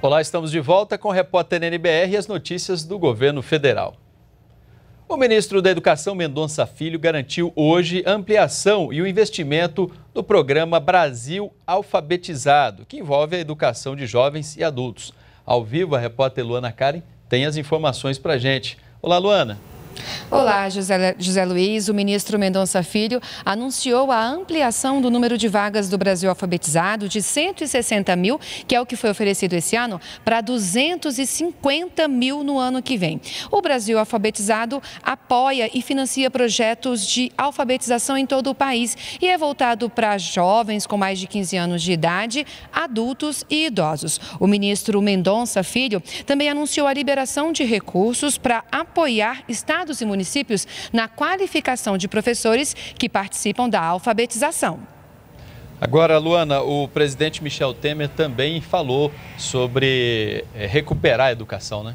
Olá, estamos de volta com o repórter NBR e as notícias do governo federal. O ministro da Educação Mendonça Filho garantiu hoje ampliação e o investimento do programa Brasil Alfabetizado, que envolve a educação de jovens e adultos. Ao vivo, a repórter Luana Karen tem as informações para gente. Olá, Luana. Olá, José, José Luiz. O ministro Mendonça Filho anunciou a ampliação do número de vagas do Brasil alfabetizado de 160 mil, que é o que foi oferecido esse ano, para 250 mil no ano que vem. O Brasil alfabetizado apoia e financia projetos de alfabetização em todo o país e é voltado para jovens com mais de 15 anos de idade, adultos e idosos. O ministro Mendonça Filho também anunciou a liberação de recursos para apoiar estados e municípios municípios na qualificação de professores que participam da alfabetização. Agora, Luana, o presidente Michel Temer também falou sobre eh, recuperar a educação, né?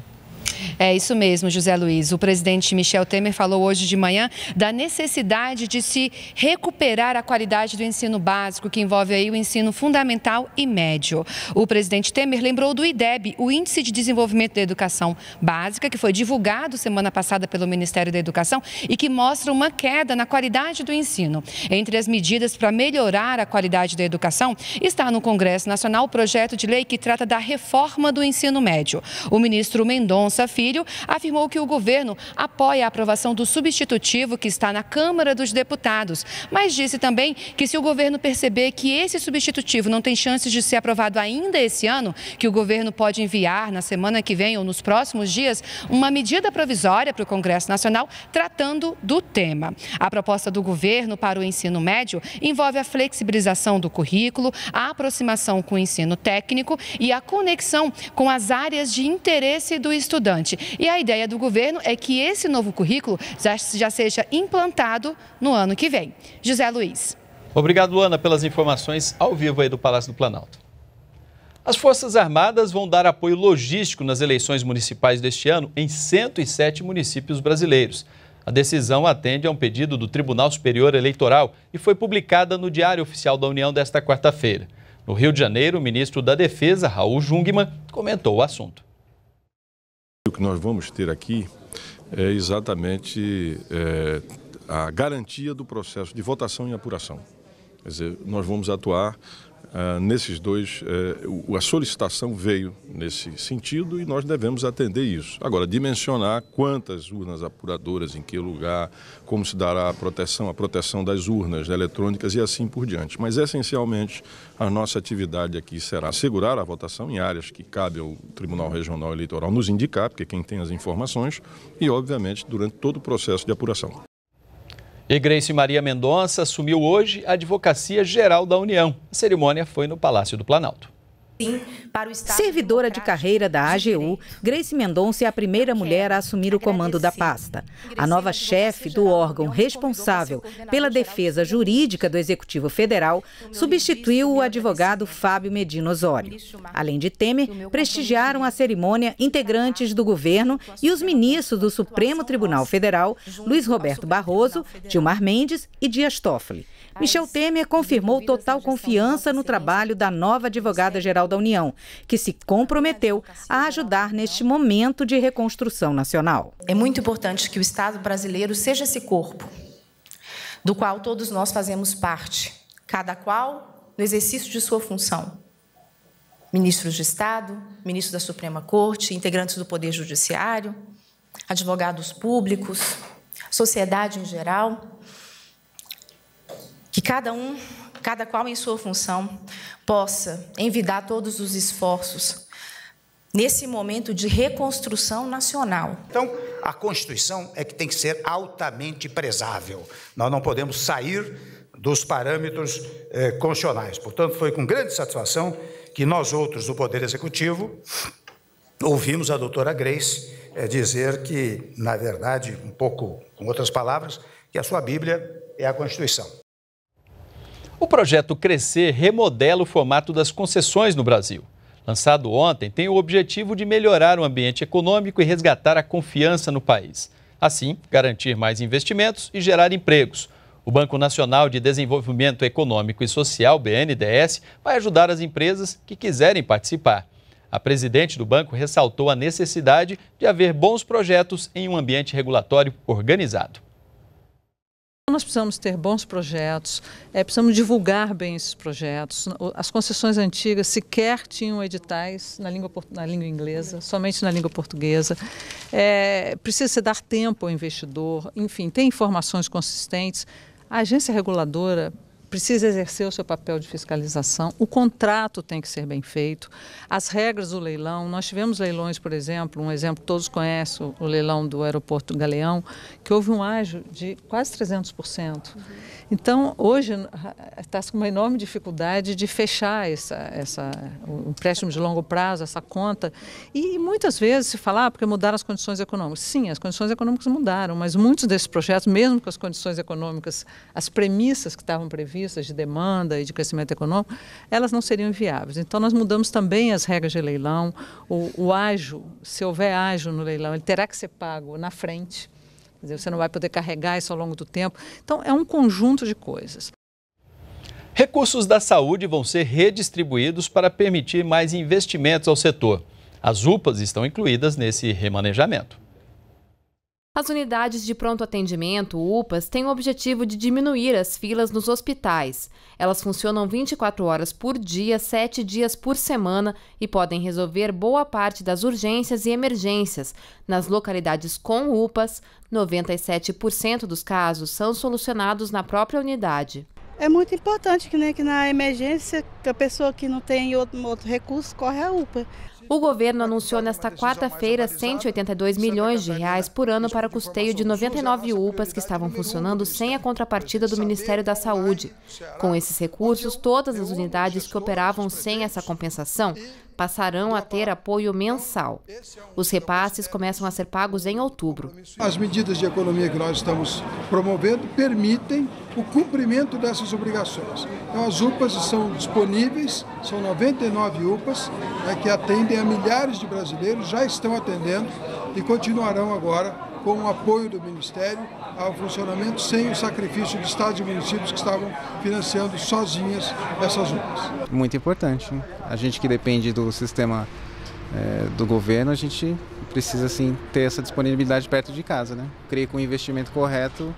É isso mesmo, José Luiz. O presidente Michel Temer falou hoje de manhã da necessidade de se recuperar a qualidade do ensino básico, que envolve aí o ensino fundamental e médio. O presidente Temer lembrou do IDEB, o Índice de Desenvolvimento da Educação Básica, que foi divulgado semana passada pelo Ministério da Educação e que mostra uma queda na qualidade do ensino. Entre as medidas para melhorar a qualidade da educação está no Congresso Nacional o projeto de lei que trata da reforma do ensino médio. O ministro Mendonça Filho afirmou que o governo apoia a aprovação do substitutivo que está na Câmara dos Deputados, mas disse também que se o governo perceber que esse substitutivo não tem chances de ser aprovado ainda esse ano, que o governo pode enviar na semana que vem ou nos próximos dias uma medida provisória para o Congresso Nacional tratando do tema. A proposta do governo para o ensino médio envolve a flexibilização do currículo, a aproximação com o ensino técnico e a conexão com as áreas de interesse do estudante. E a ideia do governo é que esse novo currículo já, já seja implantado no ano que vem. José Luiz. Obrigado, Luana, pelas informações ao vivo aí do Palácio do Planalto. As Forças Armadas vão dar apoio logístico nas eleições municipais deste ano em 107 municípios brasileiros. A decisão atende a um pedido do Tribunal Superior Eleitoral e foi publicada no Diário Oficial da União desta quarta-feira. No Rio de Janeiro, o ministro da Defesa, Raul Jungmann, comentou o assunto que nós vamos ter aqui é exatamente é, a garantia do processo de votação e apuração. Quer dizer, nós vamos atuar ah, nesses dois, uh, a solicitação veio nesse sentido e nós devemos atender isso. Agora, dimensionar quantas urnas apuradoras, em que lugar, como se dará a proteção, a proteção das urnas eletrônicas e assim por diante. Mas, essencialmente, a nossa atividade aqui será assegurar a votação em áreas que cabe ao Tribunal Regional Eleitoral nos indicar, porque é quem tem as informações, e, obviamente, durante todo o processo de apuração. E Grace Maria Mendonça assumiu hoje a Advocacia Geral da União. A cerimônia foi no Palácio do Planalto para o Estado. Servidora de carreira da AGU, Grace Mendonça é a primeira mulher a assumir o comando da pasta. A nova chefe do órgão responsável pela defesa jurídica do Executivo Federal substituiu o advogado Fábio Medina Osório. Além de Temer, prestigiaram a cerimônia integrantes do governo e os ministros do Supremo Tribunal Federal, Luiz Roberto Barroso, Gilmar Mendes e Dias Toffoli. Michel Temer confirmou total confiança no trabalho da nova advogada-geral da União, que se comprometeu a ajudar neste momento de reconstrução nacional. É muito importante que o Estado brasileiro seja esse corpo, do qual todos nós fazemos parte, cada qual no exercício de sua função. Ministros de Estado, ministros da Suprema Corte, integrantes do Poder Judiciário, advogados públicos, sociedade em geral, que cada um cada qual em sua função, possa envidar todos os esforços nesse momento de reconstrução nacional. Então, a Constituição é que tem que ser altamente prezável. Nós não podemos sair dos parâmetros eh, constitucionais. Portanto, foi com grande satisfação que nós outros do Poder Executivo ouvimos a doutora Grace eh, dizer que, na verdade, um pouco com outras palavras, que a sua Bíblia é a Constituição. O projeto Crescer remodela o formato das concessões no Brasil. Lançado ontem, tem o objetivo de melhorar o ambiente econômico e resgatar a confiança no país. Assim, garantir mais investimentos e gerar empregos. O Banco Nacional de Desenvolvimento Econômico e Social, BNDES, vai ajudar as empresas que quiserem participar. A presidente do banco ressaltou a necessidade de haver bons projetos em um ambiente regulatório organizado nós precisamos ter bons projetos, é, precisamos divulgar bem esses projetos. As concessões antigas sequer tinham editais na língua, na língua inglesa, somente na língua portuguesa. É, precisa se dar tempo ao investidor, enfim, ter informações consistentes. A agência reguladora precisa exercer o seu papel de fiscalização, o contrato tem que ser bem feito, as regras do leilão. Nós tivemos leilões, por exemplo, um exemplo todos conhecem, o leilão do aeroporto Galeão, que houve um ágio de quase 300%. Uhum. Então, hoje está com uma enorme dificuldade de fechar essa, essa, o empréstimo de longo prazo, essa conta. E muitas vezes se fala, ah, porque mudaram as condições econômicas. Sim, as condições econômicas mudaram, mas muitos desses projetos, mesmo com as condições econômicas, as premissas que estavam previstas, previstas de demanda e de crescimento econômico, elas não seriam viáveis. Então, nós mudamos também as regras de leilão. O, o ágio, se houver ágio no leilão, ele terá que ser pago na frente. Quer dizer, você não vai poder carregar isso ao longo do tempo. Então, é um conjunto de coisas. Recursos da saúde vão ser redistribuídos para permitir mais investimentos ao setor. As UPAs estão incluídas nesse remanejamento. As unidades de pronto atendimento, UPAs, têm o objetivo de diminuir as filas nos hospitais. Elas funcionam 24 horas por dia, 7 dias por semana e podem resolver boa parte das urgências e emergências. Nas localidades com UPAs, 97% dos casos são solucionados na própria unidade. É muito importante que, né, que na emergência, que a pessoa que não tem outro, outro recurso corre a UPA. O governo anunciou nesta quarta-feira 182 milhões de reais por ano para custeio de 99 UPAs que estavam é funcionando sem a contrapartida do Ministério da é Saúde. Com esses recursos, é todas as unidades que operavam sem essa compensação passarão a ter apoio então, mensal. Os repasses começam a ser pagos em outubro. As medidas de economia que nós estamos promovendo permitem o cumprimento dessas obrigações. Então, as UPAs são disponíveis, são 99 UPAs né, que atendem milhares de brasileiros já estão atendendo e continuarão agora com o apoio do Ministério ao funcionamento sem o sacrifício de estados e municípios que estavam financiando sozinhas essas obras. Muito importante. A gente que depende do sistema é, do governo, a gente precisa assim, ter essa disponibilidade perto de casa. Né? Creio que o investimento correto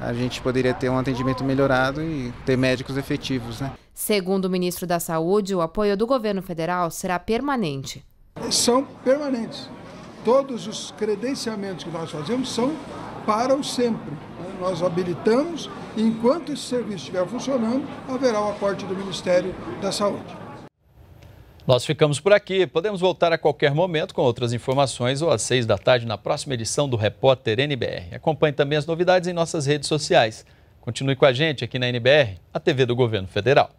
a gente poderia ter um atendimento melhorado e ter médicos efetivos. Né? Segundo o ministro da Saúde, o apoio do governo federal será permanente. São permanentes. Todos os credenciamentos que nós fazemos são para o sempre. Nós habilitamos, e enquanto esse serviço estiver funcionando, haverá o aporte do Ministério da Saúde. Nós ficamos por aqui. Podemos voltar a qualquer momento com outras informações ou às seis da tarde na próxima edição do Repórter NBR. Acompanhe também as novidades em nossas redes sociais. Continue com a gente aqui na NBR, a TV do Governo Federal.